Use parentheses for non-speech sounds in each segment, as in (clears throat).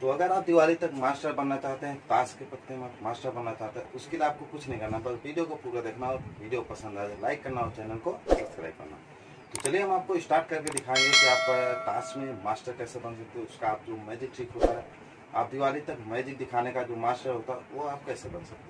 तो अगर आप दिवाली तक मास्टर बनना चाहते हैं ताश के पत्ते में मास्टर बनना चाहते हैं उसके लिए आपको कुछ नहीं करना बस वीडियो को पूरा देखना और वीडियो पसंद आ जाए लाइक करना और चैनल को सब्सक्राइब करना तो चलिए हम आपको स्टार्ट करके दिखाएंगे कि आप ताश में मास्टर कैसे बन सकते हो उसका आप जो मैजिक ट्रिक होता है आप दिवाली तक मैजिक दिखाने का जो मास्टर होता है वो आप कैसे बन सकते हो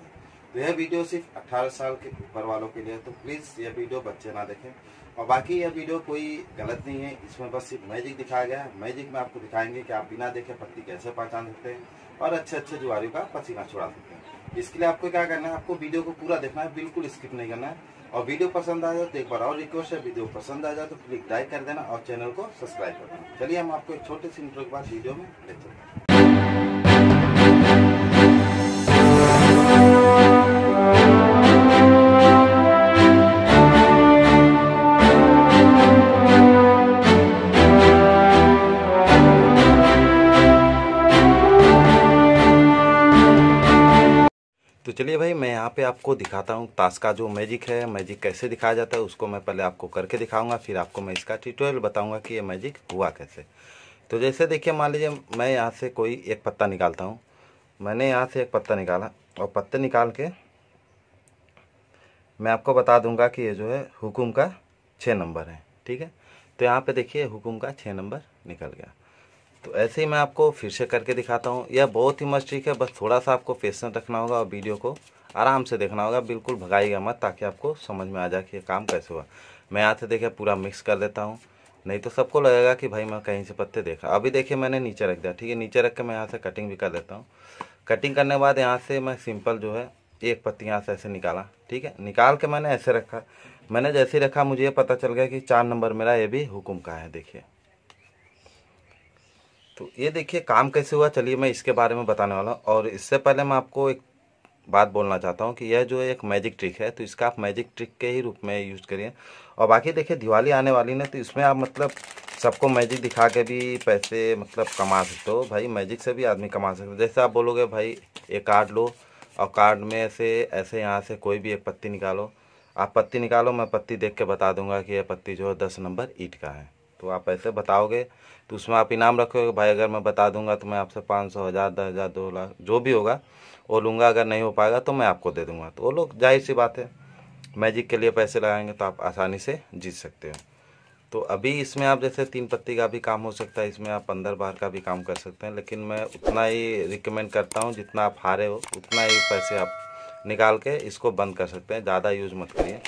तो यह वीडियो सिर्फ 18 साल के ऊपर वालों के लिए तो प्लीज़ यह वीडियो बच्चे ना देखें और बाकी यह वीडियो कोई गलत नहीं है इसमें बस सिर्फ मैजिक दिखाया गया है मैजिक में आपको दिखाएंगे कि आप बिना देखे पत्ती कैसे पहचान सकते हैं और अच्छे अच्छे जुआरियों का पसीना छुड़ा सकते हैं इसके लिए आपको क्या करना है आपको वीडियो को पूरा देखना है बिल्कुल स्किप नहीं करना है और वीडियो पसंद आ जाए तो एक बार और रिक्वेस्ट है वीडियो पसंद आ जाए तो प्लीज लाइक कर देना और चैनल को सब्सक्राइब कर देना चलिए हम आपको एक छोटे से इंटरव्यू के बाद वीडियो में ले चलते हैं तो चलिए भाई मैं यहाँ पे आपको दिखाता हूँ ताश का जो मैजिक है मैजिक कैसे दिखाया जाता है उसको मैं पहले आपको करके दिखाऊंगा फिर आपको मैं इसका ट्यूटोरियल बताऊंगा कि ये मैजिक हुआ कैसे तो जैसे देखिए मान लीजिए मैं यहाँ से कोई एक पत्ता निकालता हूँ मैंने यहाँ से एक पत्ता निकाला और पत्ते निकाल के मैं आपको बता दूँगा कि ये जो है हुकुम का छः नंबर है ठीक है तो यहाँ पर देखिए हुकुम का छः नंबर निकल गया तो ऐसे ही मैं आपको फिर से करके दिखाता हूँ यह बहुत ही मस्त ट्रिक है बस थोड़ा सा आपको पेशेंट रखना होगा और वीडियो को आराम से देखना होगा बिल्कुल भगाइएगा मत ताकि आपको समझ में आ जाए कि ये काम कैसे हुआ मैं यहाँ से देखे पूरा मिक्स कर देता हूँ नहीं तो सबको लगेगा कि भाई मैं कहीं से पत्ते देखा अभी देखिए मैंने नीचे रख दिया ठीक है नीचे रख के मैं यहाँ से कटिंग भी कर देता हूँ कटिंग करने के बाद यहाँ से मैं सिंपल जो है एक पत्ती यहाँ से ऐसे निकाला ठीक है निकाल के मैंने ऐसे रखा मैंने जैसे रखा मुझे ये पता चल गया कि चार नंबर मेरा ये भी हुक्म का है देखिए तो ये देखिए काम कैसे हुआ चलिए मैं इसके बारे में बताने वाला हूँ और इससे पहले मैं आपको एक बात बोलना चाहता हूँ कि यह जो एक मैजिक ट्रिक है तो इसका आप मैजिक ट्रिक के ही रूप में यूज़ करिए और बाकी देखिए दिवाली आने वाली ना तो इसमें आप मतलब सबको मैजिक दिखा के भी पैसे मतलब कमा सकते हो भाई मैजिक से भी आदमी कमा सकते हो जैसे आप बोलोगे भाई एक कार्ड लो और कार्ड में से ऐसे यहाँ से कोई भी एक पत्ती निकालो आप पत्ती निकालो मैं पत्ती देख के बता दूंगा कि यह पत्ती जो है दस नंबर ईट का है तो आप ऐसे बताओगे तो उसमें आप इनाम रखोगे भाई अगर मैं बता दूंगा तो मैं आपसे पाँच सौ हज़ार दस हज़ार दो लाख जो भी होगा वो लूँगा अगर नहीं हो पाएगा तो मैं आपको दे दूँगा तो वो लोग जाहिर सी बात है मैजिक के लिए पैसे लगाएंगे तो आप आसानी से जीत सकते हो तो अभी इसमें आप जैसे तीन पत्ती का भी काम हो सकता है इसमें आप पंद्रह बार का भी काम कर सकते हैं लेकिन मैं उतना ही रिकमेंड करता हूँ जितना आप हारे हो उतना ही पैसे आप निकाल के इसको बंद कर सकते हैं ज़्यादा यूज़ मत करिए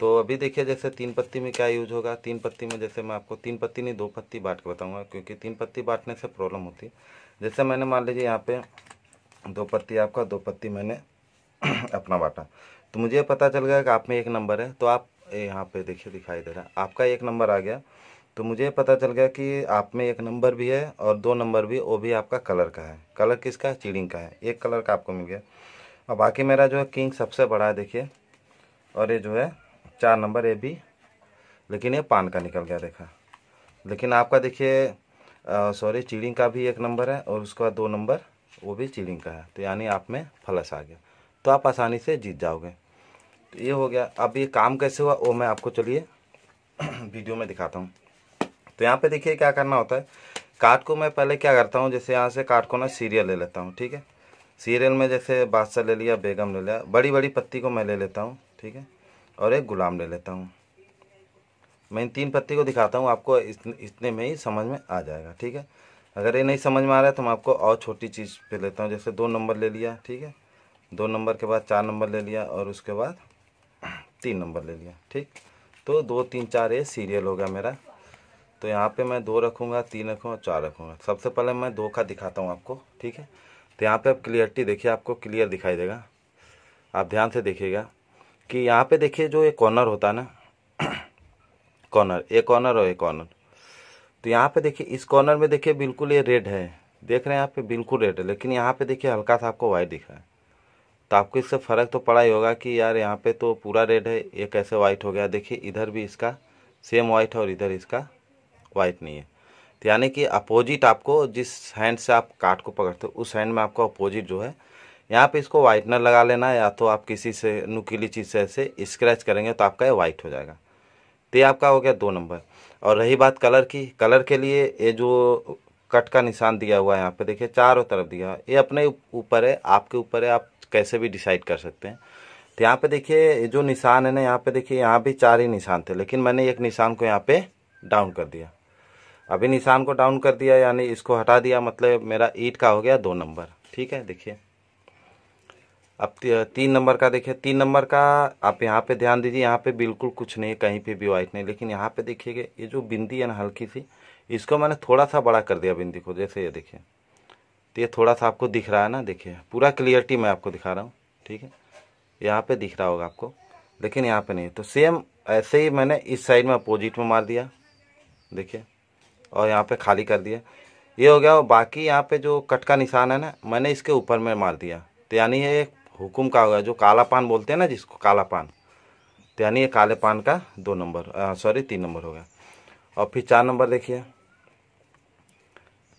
तो अभी देखिए जैसे तीन पत्ती में क्या यूज होगा तीन पत्ती में जैसे मैं आपको तीन पत्ती नहीं दो पत्ती बांट के बताऊँगा क्योंकि तीन पत्ती बांटने से प्रॉब्लम होती है जैसे मैंने मान लीजिए यहाँ पे दो पत्ती आपका दो पत्ती मैंने (clears throat) अपना बांटा तो मुझे पता चल गया कि आप में एक नंबर है तो आप यहाँ पे देखिए दिखाई दे रहा है आपका एक नंबर आ गया तो मुझे पता चल गया कि आप में एक नंबर भी है और दो नंबर भी वो भी आपका कलर का है कलर किसका है चीड़िंग का है एक कलर का आपको मिल गया और बाकी मेरा जो है किंग सबसे बड़ा है देखिए और ये जो है चार नंबर ए बी लेकिन ये पान का निकल गया देखा लेकिन आपका देखिए सॉरी चीड़िंग का भी एक नंबर है और उसका दो नंबर वो भी चीड़िंग का है तो यानी आप में फलस आ गया तो आप आसानी से जीत जाओगे तो ये हो गया अब ये काम कैसे हुआ वो मैं आपको चलिए (clears throat) वीडियो में दिखाता हूँ तो यहाँ पे देखिए क्या करना होता है कार्ड को मैं पहले क्या करता हूँ जैसे यहाँ से कार्ड को ना सीरियल ले लेता हूँ ठीक है सीरियल में जैसे बादशाह ले लिया बेगम ले लिया बड़ी बड़ी पत्ती को मैं ले लेता हूँ ठीक है और एक गुलाम ले लेता हूँ मैं इन तीन पत्ती को दिखाता हूँ आपको इतने, इतने में ही समझ में आ जाएगा ठीक है अगर ये नहीं समझ में आ रहा है तो मैं आपको और छोटी चीज़ पे लेता हूँ जैसे दो नंबर ले लिया ठीक है दो नंबर के बाद चार नंबर ले लिया और उसके बाद तीन नंबर ले लिया ठीक तो दो तीन चार ये सीरियल होगा मेरा तो यहाँ पर मैं दो रखूँगा तीन रखूँगा चार रखूँगा सबसे पहले मैं दो का दिखाता हूँ आपको ठीक है तो यहाँ पर आप क्लियरिटी देखिए आपको क्लियर दिखाई देगा आप ध्यान से देखिएगा कि यहाँ पे देखिए जो ये कॉर्नर होता है ना कॉर्नर ये कॉर्नर और ये कॉर्नर तो यहाँ पे देखिए इस कॉर्नर में देखिए बिल्कुल ये रेड है देख रहे हैं यहाँ पे बिल्कुल रेड है लेकिन यहाँ पे देखिए हल्का सा आपको वाइट दिख रहा है तो आपको इससे फ़र्क तो पड़ा ही होगा कि यार यहाँ पे तो पूरा रेड है ये कैसे वाइट हो गया देखिए इधर भी इसका सेम वाइट है और इधर इसका वाइट नहीं है तो यानी कि अपोजिट आपको जिस हैंड से आप काट को पकड़ते हो उस हैंड में आपको अपोजिट जो है यहाँ पे इसको वाइटनर लगा लेना या तो आप किसी से नुकीली चीज़ से ऐसे स्क्रैच करेंगे तो आपका ये वाइट हो जाएगा तो ये आपका हो गया दो नंबर और रही बात कलर की कलर के लिए ये जो कट का निशान दिया हुआ है यहाँ पे देखिए चारों तरफ दिया हुआ ये अपने ऊपर है आपके ऊपर है आप कैसे भी डिसाइड कर सकते हैं तो यहाँ पे देखिए ये जो निशान है ना यहाँ पे देखिए यहाँ भी चार ही निशान थे लेकिन मैंने एक निशान को यहाँ पे डाउन कर दिया अभी निशान को डाउन कर दिया यानी इसको हटा दिया मतलब मेरा ईट का हो गया दो नंबर ठीक है देखिए अब तीन नंबर का देखिए तीन नंबर का आप यहाँ पे ध्यान दीजिए यहाँ पे बिल्कुल कुछ नहीं कहीं पे भी वाइट नहीं लेकिन यहाँ पे देखिएगा ये जो बिंदी है ना हल्की सी इसको मैंने थोड़ा सा बड़ा कर दिया बिंदी को जैसे ये देखिए तो ये थोड़ा सा आपको दिख रहा है ना देखिए पूरा क्लियरिटी मैं आपको दिखा रहा हूँ ठीक है यहाँ पर दिख रहा होगा आपको लेकिन यहाँ पर नहीं तो सेम ऐसे ही मैंने इस साइड में अपोजिट में मार दिया देखिए और यहाँ पर खाली कर दिया ये हो गया और बाकी यहाँ पर जो कट का निशान है ना मैंने इसके ऊपर में मार दिया तो यानी ये हुकुम का होगा जो काला पान बोलते हैं ना जिसको काला पान तो यानी ये काले पान का दो नंबर सॉरी तीन नंबर होगा और फिर चार नंबर देखिए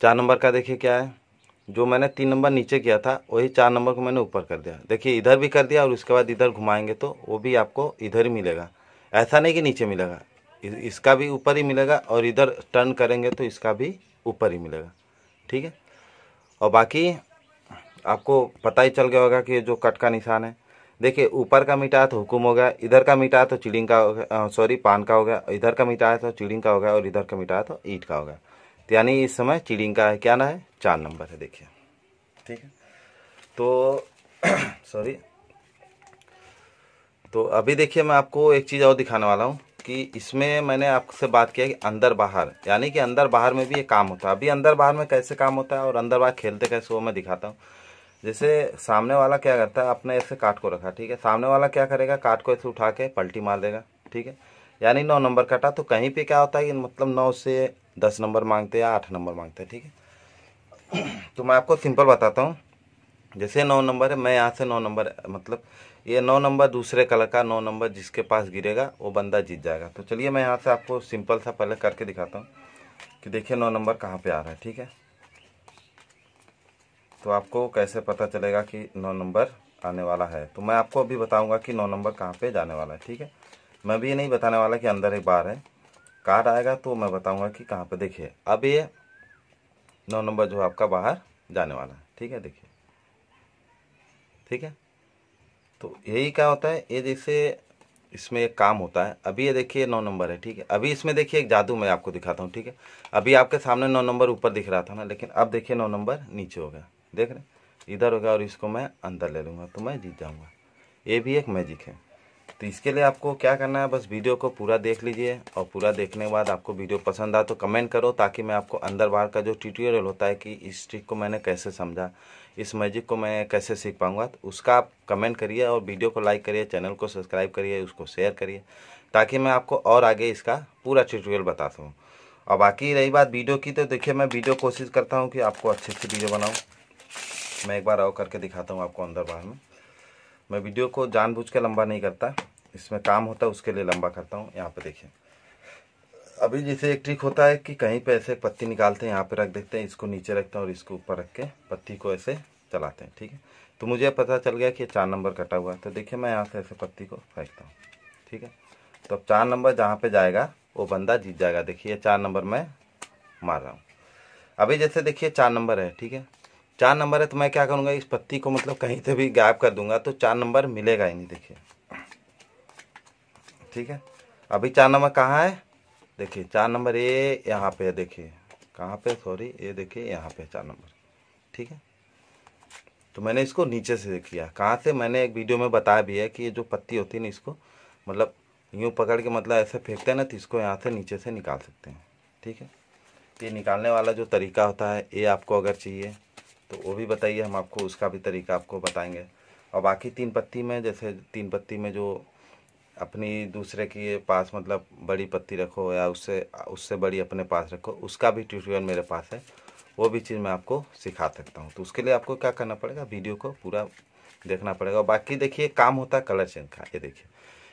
चार नंबर का देखिए क्या है जो मैंने तीन नंबर नीचे किया था वही चार नंबर को मैंने ऊपर कर दिया देखिए इधर भी कर दिया और उसके बाद इधर घुमाएंगे तो वो भी आपको इधर ही मिलेगा ऐसा नहीं कि नीचे मिलेगा इसका भी ऊपर ही मिलेगा और इधर टर्न करेंगे तो इसका भी ऊपर ही मिलेगा ठीक है और बाकी आपको पता ही चल गया होगा कि जो कट का निशान है देखिए ऊपर का मिटाया तो हुकुम हो गया इधर का मिटाया तो चिड़िंग का हो गया सॉरी पान का हो गया इधर का मिटाया तो चिड़िंग का हो गया और इधर का मिटाया तो ईट का हो गया तो यानी इस समय चिड़िंग का है क्या ना है चार नंबर है देखिए ठीक है तो सॉरी (clears throat) तो अभी देखिए मैं आपको एक चीज़ और दिखाने वाला हूँ कि इसमें मैंने आपसे बात किया कि अंदर बाहर यानी कि अंदर बाहर में भी ये काम होता है अभी अंदर बाहर में कैसे काम होता है और अंदर बाहर खेलते कैसे वो मैं दिखाता हूँ जैसे सामने वाला क्या करता है आपने ऐसे काट को रखा ठीक है सामने वाला क्या करेगा काट को ऐसे उठा के पलटी मार देगा ठीक है यानी नौ नंबर काटा तो कहीं पे क्या होता है कि मतलब नौ से दस नंबर मांगते हैं या आठ नंबर मांगते हैं ठीक है तो मैं आपको सिंपल बताता हूँ जैसे नौ नंबर है मैं यहाँ से नौ नंबर मतलब ये नौ नंबर दूसरे कलर का नौ नंबर जिसके पास गिरेगा वो बंदा जीत जाएगा तो चलिए मैं यहाँ से आपको सिंपल सा पहले करके दिखाता हूँ कि देखिए नौ नंबर कहाँ पर आ रहा है ठीक है तो आपको कैसे पता चलेगा कि नौ नंबर आने वाला है तो मैं आपको अभी बताऊंगा कि नौ नंबर कहाँ पे जाने वाला है ठीक है मैं भी ये नहीं बताने वाला कि अंदर एक बार है कार्ड आएगा तो मैं बताऊंगा कि कहाँ पे देखिए अब ये नौ नंबर जो आपका बाहर जाने वाला है ठीक है देखिए ठीक है तो यही क्या होता है ये जैसे इसमें एक काम होता है अभी ये देखिए नौ नंबर है ठीक है अभी इसमें देखिए एक जादू मैं आपको दिखाता हूँ ठीक है अभी आपके सामने नौ नंबर ऊपर दिख रहा था ना लेकिन अब देखिए नौ नंबर नीचे हो गया देख रहे इधर हो गया और इसको मैं अंदर ले लूँगा तो मैं जीत जाऊँगा ये भी एक मैजिक है तो इसके लिए आपको क्या करना है बस वीडियो को पूरा देख लीजिए और पूरा देखने के बाद आपको वीडियो पसंद आए तो कमेंट करो ताकि मैं आपको अंदर बाहर का जो ट्यूटोरियल होता है कि इस ट्रिक को मैंने कैसे समझा इस मैजिक को मैं कैसे सीख पाऊंगा तो उसका आप कमेंट करिए और वीडियो को लाइक करिए चैनल को सब्सक्राइब करिए उसको शेयर करिए ताकि मैं आपको और आगे इसका पूरा ट्यूटोरियल बता सकूँ और बाकी रही बात वीडियो की तो देखिए मैं वीडियो कोशिश करता हूँ कि आपको अच्छी अच्छी वीडियो बनाऊँ मैं एक बार और करके दिखाता हूँ आपको अंदर बाहर में मैं वीडियो को जानबूझ के लंबा नहीं करता इसमें काम होता है उसके लिए लंबा करता हूँ यहाँ पे देखिए अभी जैसे एक ट्रिक होता है कि कहीं पे ऐसे पत्ती निकालते हैं यहाँ पे रख देते हैं इसको नीचे रखते हैं और इसको ऊपर रख के पत्ती को ऐसे चलाते हैं ठीक है तो मुझे पता चल गया कि चार नंबर कटा हुआ है तो देखिए मैं यहाँ से ऐसे पत्ती को फेंकता हूँ ठीक है तो अब चार नंबर जहाँ पर जाएगा वो बंदा जीत जाएगा देखिए चार नंबर मैं मार रहा हूँ अभी जैसे देखिए चार नंबर है ठीक है चार नंबर है तो मैं क्या करूँगा इस पत्ती को मतलब कहीं से भी गायब कर दूंगा तो चार नंबर मिलेगा ही नहीं देखिए ठीक है अभी चार नंबर कहाँ है देखिए चार नंबर ये यहाँ पे है देखिए कहाँ पे सॉरी ये देखिए यहाँ पे चार नंबर ठीक है तो मैंने इसको नीचे से देख लिया कहाँ से मैंने एक वीडियो में बताया भी है कि ये जो पत्ती होती है ना इसको मतलब यूँ पकड़ के मतलब ऐसे फेंकते हैं ना तो इसको यहाँ से नीचे से निकाल सकते हैं ठीक है ये निकालने वाला जो तरीका होता है ये आपको अगर चाहिए तो वो भी बताइए हम आपको उसका भी तरीका आपको बताएंगे और बाकी तीन पत्ती में जैसे तीन पत्ती में जो अपनी दूसरे के पास मतलब बड़ी पत्ती रखो या उससे उससे बड़ी अपने पास रखो उसका भी ट्यूटोरियल मेरे पास है वो भी चीज़ मैं आपको सिखा सकता हूँ तो उसके लिए आपको क्या करना पड़ेगा वीडियो को पूरा देखना पड़ेगा और बाकी देखिए काम होता है कलर चेंज का ये देखिए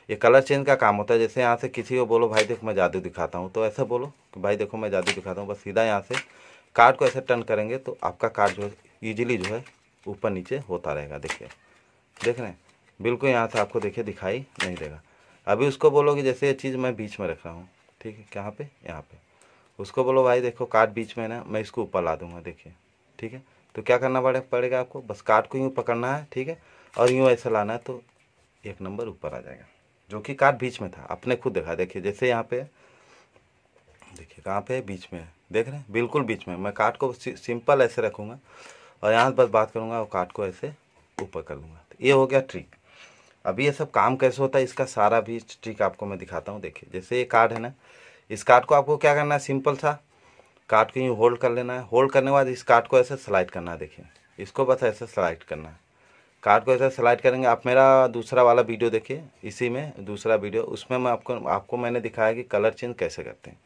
ये कलर चेंज का काम होता है जैसे यहाँ से किसी को बोलो भाई देखो मैं जादू दिखाता हूँ तो ऐसा बोलो कि भाई देखो मैं जादू दिखाता हूँ बस सीधा यहाँ से कार्ड को ऐसे टर्न करेंगे तो आपका कार्ड जो है ईजिली जो है ऊपर नीचे होता रहेगा देखिए देख रहे हैं बिल्कुल यहाँ से आपको देखिए दिखाई नहीं देगा अभी उसको बोलो कि जैसे ये चीज़ मैं बीच में रख रहा हूँ ठीक है कहाँ पे यहाँ पे उसको बोलो भाई देखो कार्ड बीच में ना मैं इसको ऊपर ला दूँगा देखिए ठीक है तो क्या करना पड़े पड़ेगा आपको बस कार्ड को यूँ पकड़ना है ठीक है और यूँ ऐसे लाना है तो एक नंबर ऊपर आ जाएगा जो कि कार्ड बीच में था आपने खुद देखा देखिए जैसे यहाँ पे देखिए कहाँ पे है बीच में है देख रहे हैं बिल्कुल बीच में मैं काट को सिंपल ऐसे रखूँगा और यहाँ बस बात करूँगा और काट को ऐसे ऊपर कर लूँगा तो ये हो गया ट्रिक अभी ये सब काम कैसे होता है इसका सारा भी ट्रिक आपको मैं दिखाता हूँ देखिए जैसे ये कार्ड है ना इस कार्ड को आपको क्या करना है सिंपल सा कार्ड को यूँ होल्ड कर लेना है होल्ड करने के बाद इस कार्ड को ऐसे स्लाइड करना है देखिए इसको बस ऐसे स्लाइड करना है कार्ड को ऐसे स्लाइड करेंगे आप मेरा दूसरा वाला वीडियो देखिए इसी में दूसरा वीडियो उसमें मैं आपको आपको मैंने दिखाया कि कलर चेंज कैसे करते हैं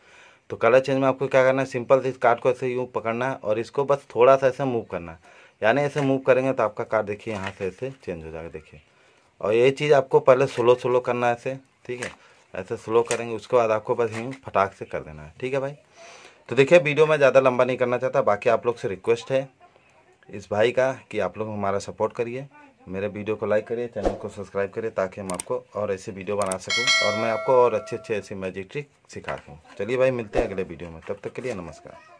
तो कलर चेंज में आपको क्या करना है सिंपल इस कार्ड को ऐसे यूँ पकड़ना है और इसको बस थोड़ा सा ऐसे मूव करना है यानी ऐसे मूव करेंगे तो आपका कार्ड देखिए यहाँ से ऐसे चेंज हो जाएगा देखिए और ये चीज़ आपको पहले स्लो स्लो करना है ऐसे ठीक है ऐसे स्लो करेंगे उसके बाद आपको बस यूँ फटाक से कर देना है ठीक है भाई तो देखिए वीडियो में ज़्यादा लंबा नहीं करना चाहता बाकी आप लोग से रिक्वेस्ट है इस भाई का कि आप लोग हमारा सपोर्ट करिए मेरे वीडियो को लाइक करिए चैनल को सब्सक्राइब करिए ताकि हम आपको और ऐसे वीडियो बना सकूँ और मैं आपको और अच्छे अच्छे ऐसे मैजिक ट्रिक सिखा सकूँ चलिए भाई मिलते हैं अगले वीडियो में तब तक के लिए नमस्कार